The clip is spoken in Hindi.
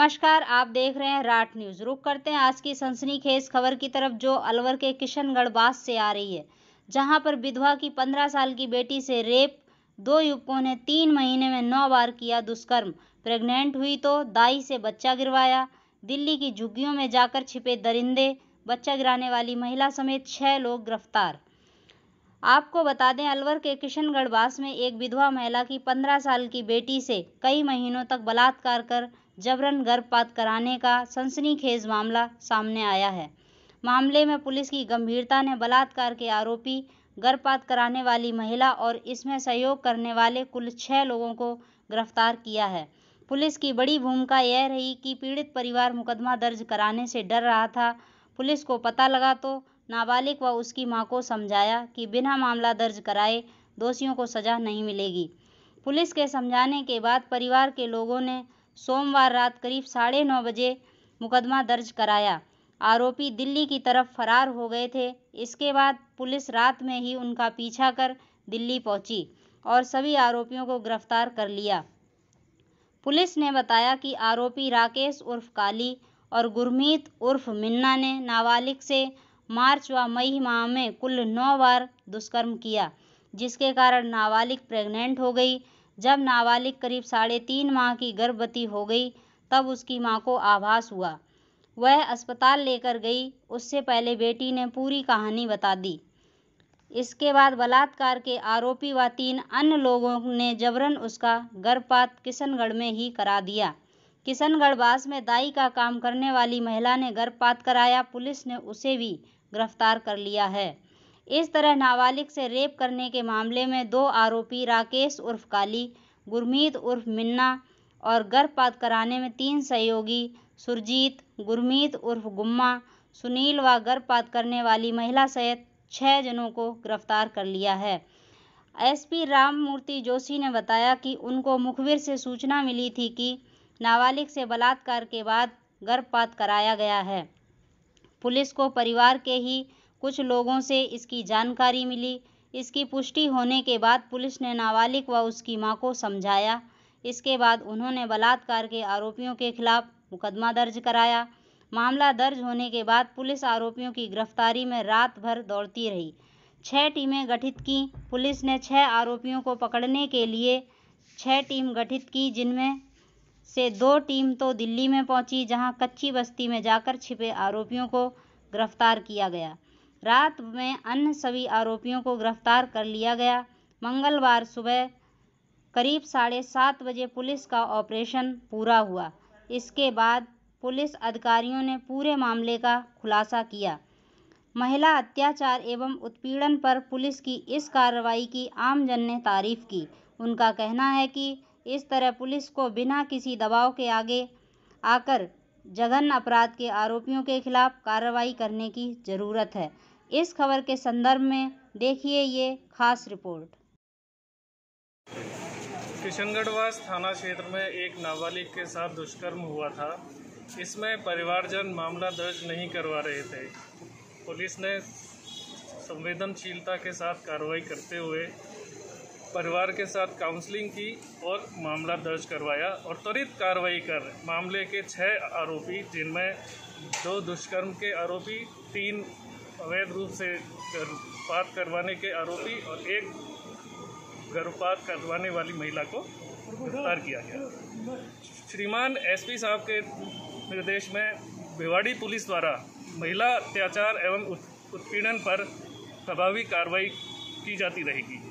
नमस्कार आप देख रहे हैं राट न्यूज़ रुक करते हैं आज की सनसनी खेस खबर की तरफ जो अलवर के किशनगढ़ बास से आ रही है जहां पर विधवा की पंद्रह साल की बेटी से रेप दो युवकों ने तीन महीने में नौ बार किया दुष्कर्म प्रेग्नेंट हुई तो दाई से बच्चा गिरवाया दिल्ली की झुग्गियों में जाकर छिपे दरिंदे बच्चा गिराने वाली महिला समेत छः लोग गिरफ्तार आपको बता दें अलवर के वास में एक विधवा महिला की पंद्रह साल की बेटी से कई महीनों तक बलात्कार कर जबरन गर्भपात कराने का सनसनीखेज मामला सामने आया है मामले में पुलिस की गंभीरता ने बलात्कार के आरोपी गर्भपात कराने वाली महिला और इसमें सहयोग करने वाले कुल छः लोगों को गिरफ्तार किया है पुलिस की बड़ी भूमिका यह रही कि पीड़ित परिवार मुकदमा दर्ज कराने से डर रहा था पुलिस को पता लगा तो नाबालिग व उसकी मां को समझाया कि बिना मामला दर्ज कराए दोषियों को सजा नहीं मिलेगी पुलिस के समझाने के बाद परिवार के लोगों ने सोमवार रात करीब साढ़े नौ बजे मुकदमा दर्ज कराया आरोपी दिल्ली की तरफ फरार हो गए थे इसके बाद पुलिस रात में ही उनका पीछा कर दिल्ली पहुंची और सभी आरोपियों को गिरफ्तार कर लिया पुलिस ने बताया कि आरोपी राकेश उर्फ काली और गुरमीत उर्फ मिन्ना ने नाबालिग से मार्च व मई माह में कुल नौ बार दुष्कर्म किया जिसके कारण नाबालिग प्रेग्नेंट हो गई जब नाबालिग करीब साढ़े तीन माह की गर्भवती हो गई तब उसकी माँ को आभास हुआ वह अस्पताल लेकर गई उससे पहले बेटी ने पूरी कहानी बता दी इसके बाद बलात्कार के आरोपी व तीन अन्य लोगों ने जबरन उसका गर्भपात किशनगढ़ में ही करा दिया किशनगढ़ बास में दाई का काम करने वाली महिला ने गर्भपात कराया पुलिस ने उसे भी गिरफ्तार कर लिया है इस तरह नाबालिग से रेप करने के मामले में दो आरोपी राकेश उर्फ काली गुरमीत उर्फ मिन्ना और गर्भपात कराने में तीन सहयोगी सुरजीत गुरमीत उर्फ गुम्मा सुनील व गर्भपात करने वाली महिला सहित छः जनों को गिरफ्तार कर लिया है एसपी राममूर्ति जोशी ने बताया कि उनको मुखबिर से सूचना मिली थी कि नाबालिग से बलात्कार के बाद गर्भपात कराया गया है पुलिस को परिवार के ही कुछ लोगों से इसकी जानकारी मिली इसकी पुष्टि होने के बाद पुलिस ने नाबालिग व उसकी मां को समझाया इसके बाद उन्होंने बलात्कार के आरोपियों के खिलाफ मुकदमा दर्ज कराया मामला दर्ज होने के बाद पुलिस आरोपियों की गिरफ्तारी में रात भर दौड़ती रही छः टीमें गठित की पुलिस ने छः आरोपियों को पकड़ने के लिए छः टीम गठित की जिनमें से दो टीम तो दिल्ली में पहुंची जहां कच्ची बस्ती में जाकर छिपे आरोपियों को गिरफ्तार किया गया रात में अन्य सभी आरोपियों को गिरफ्तार कर लिया गया मंगलवार सुबह करीब साढ़े सात बजे पुलिस का ऑपरेशन पूरा हुआ इसके बाद पुलिस अधिकारियों ने पूरे मामले का खुलासा किया महिला अत्याचार एवं उत्पीड़न पर पुलिस की इस कार्रवाई की आमजन ने तारीफ की उनका कहना है कि इस तरह पुलिस को बिना किसी दबाव के आगे आकर जघन अपराध के आरोपियों के खिलाफ कार्रवाई करने की ज़रूरत है इस खबर के संदर्भ में देखिए ये खास रिपोर्ट किशनगढ़वास थाना क्षेत्र में एक नाबालिग के साथ दुष्कर्म हुआ था इसमें परिवारजन मामला दर्ज नहीं करवा रहे थे पुलिस ने संवेदनशीलता के साथ कार्रवाई करते हुए परिवार के साथ काउंसलिंग की और मामला दर्ज करवाया और त्वरित कार्रवाई कर मामले के छः आरोपी जिनमें दो दुष्कर्म के आरोपी तीन अवैध रूप से गर्भपात करवाने के आरोपी और एक गर्भपात करवाने वाली महिला को गिरफ्तार किया गया श्रीमान एसपी साहब के निर्देश में भिवाड़ी पुलिस द्वारा महिला अत्याचार एवं उत्पीड़न पर प्रभावी कार्रवाई की जाती रहेगी